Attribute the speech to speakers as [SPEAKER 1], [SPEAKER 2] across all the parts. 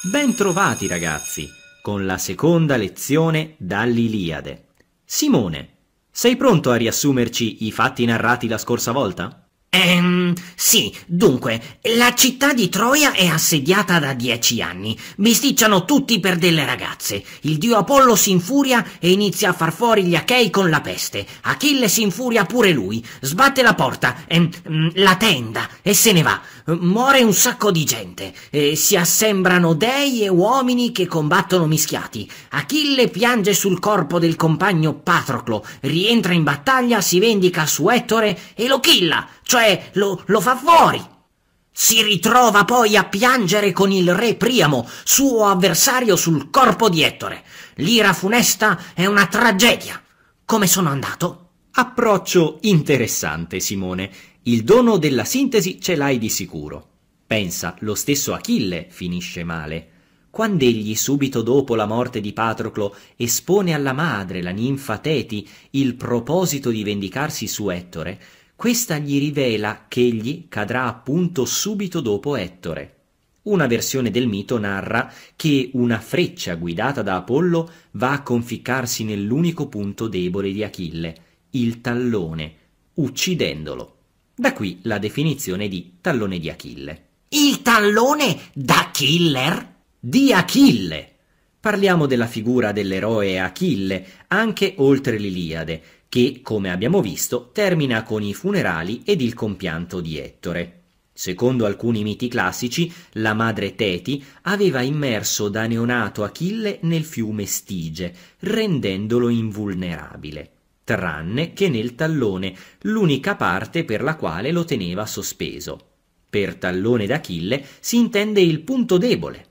[SPEAKER 1] Bentrovati ragazzi con la seconda lezione dall'Iliade. Simone, sei pronto a riassumerci i fatti narrati la scorsa volta?
[SPEAKER 2] Ehm, sì, dunque, la città di Troia è assediata da dieci anni. Bisticciano tutti per delle ragazze. Il dio Apollo si infuria e inizia a far fuori gli Achei con la peste. Achille si infuria pure lui. Sbatte la porta, ehm, mm, la tenda e se ne va. Muore un sacco di gente. E si assembrano dei e uomini che combattono mischiati. Achille piange sul corpo del compagno Patroclo, rientra in battaglia, si vendica su Ettore e lo killa. Cioè cioè lo, lo fa fuori. Si ritrova poi a piangere con il re Priamo, suo avversario sul corpo di Ettore. L'ira funesta è una tragedia. Come sono andato? Approccio interessante,
[SPEAKER 1] Simone. Il dono della sintesi ce l'hai di sicuro. Pensa, lo stesso Achille finisce male. Quando egli, subito dopo la morte di Patroclo, espone alla madre, la ninfa Teti, il proposito di vendicarsi su Ettore, questa gli rivela che egli cadrà appunto subito dopo Ettore. Una versione del mito narra che una freccia guidata da Apollo va a conficcarsi nell'unico punto debole di Achille, il tallone, uccidendolo. Da qui la definizione di tallone di Achille. Il tallone da killer? Di Achille! Parliamo della figura dell'eroe Achille, anche oltre l'Iliade, che, come abbiamo visto, termina con i funerali ed il compianto di Ettore. Secondo alcuni miti classici, la madre Teti aveva immerso da neonato Achille nel fiume Stige, rendendolo invulnerabile, tranne che nel tallone, l'unica parte per la quale lo teneva sospeso. Per tallone d'Achille si intende il punto debole,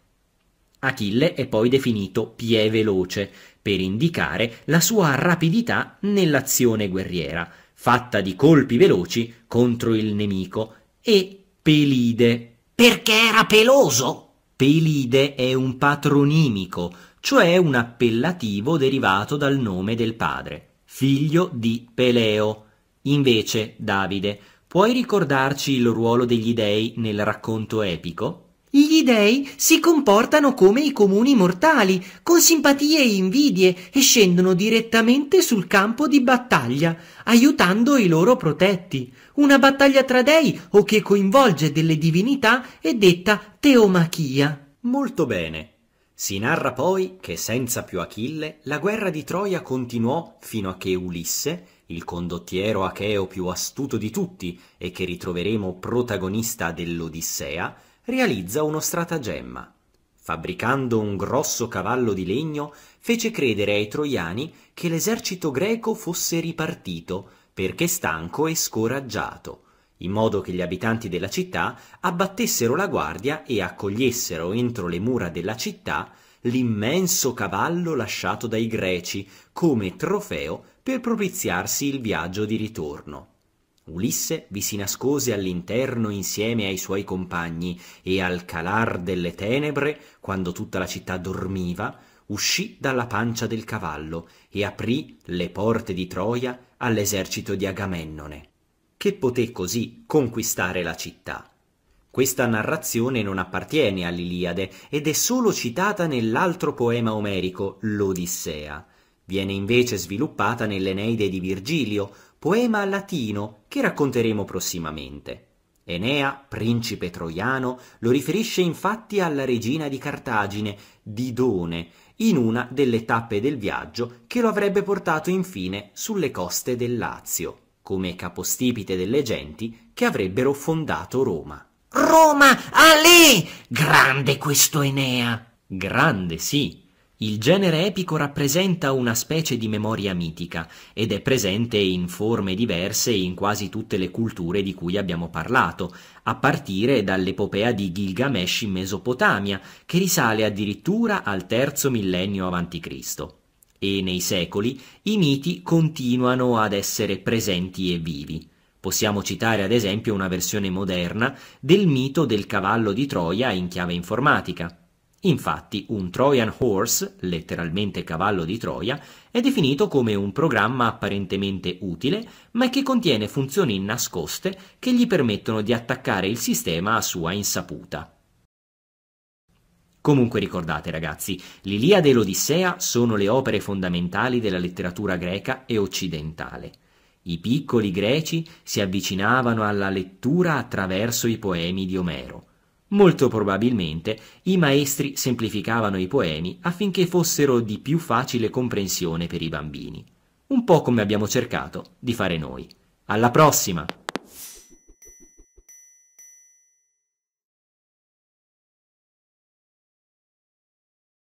[SPEAKER 1] Achille è poi definito pie veloce per indicare la sua rapidità nell'azione guerriera, fatta di colpi veloci contro il nemico, e pelide. Perché era peloso? Pelide è un patronimico, cioè un appellativo derivato dal nome del padre, figlio di Peleo. Invece, Davide, puoi ricordarci il ruolo degli dei nel racconto epico? Gli dei si comportano come i comuni mortali, con simpatie e invidie, e scendono direttamente sul campo di battaglia, aiutando i loro protetti. Una battaglia tra dei o che coinvolge delle divinità è detta teomachia. Molto bene. Si narra poi che senza più Achille la guerra di Troia continuò fino a che Ulisse, il condottiero acheo più astuto di tutti e che ritroveremo protagonista dell'Odissea, realizza uno stratagemma. Fabbricando un grosso cavallo di legno, fece credere ai troiani che l'esercito greco fosse ripartito, perché stanco e scoraggiato, in modo che gli abitanti della città abbattessero la guardia e accogliessero entro le mura della città l'immenso cavallo lasciato dai greci come trofeo per propiziarsi il viaggio di ritorno. Ulisse vi si nascose all'interno insieme ai suoi compagni e al calar delle tenebre, quando tutta la città dormiva, uscì dalla pancia del cavallo e aprì le porte di Troia all'esercito di Agamennone, che poté così conquistare la città. Questa narrazione non appartiene all'Iliade ed è solo citata nell'altro poema omerico, l'Odissea. Viene invece sviluppata nell'Eneide di Virgilio, poema latino che racconteremo prossimamente. Enea, principe troiano, lo riferisce infatti alla regina di Cartagine, Didone, in una delle tappe del viaggio che lo avrebbe portato infine sulle coste del Lazio, come capostipite delle genti che avrebbero fondato Roma.
[SPEAKER 2] Roma, Ale!
[SPEAKER 1] Grande questo Enea! Grande sì, il genere epico rappresenta una specie di memoria mitica ed è presente in forme diverse in quasi tutte le culture di cui abbiamo parlato, a partire dall'epopea di Gilgamesh in Mesopotamia, che risale addirittura al terzo millennio a.C. E nei secoli i miti continuano ad essere presenti e vivi. Possiamo citare ad esempio una versione moderna del mito del cavallo di Troia in chiave informatica Infatti un Trojan Horse, letteralmente cavallo di Troia, è definito come un programma apparentemente utile, ma che contiene funzioni nascoste che gli permettono di attaccare il sistema a sua insaputa. Comunque ricordate ragazzi, l'Iliade e l'Odissea sono le opere fondamentali della letteratura greca e occidentale. I piccoli greci si avvicinavano alla lettura attraverso i poemi di Omero. Molto probabilmente i maestri semplificavano i poemi affinché fossero di più facile comprensione per i bambini, un po' come abbiamo cercato di fare noi. Alla prossima!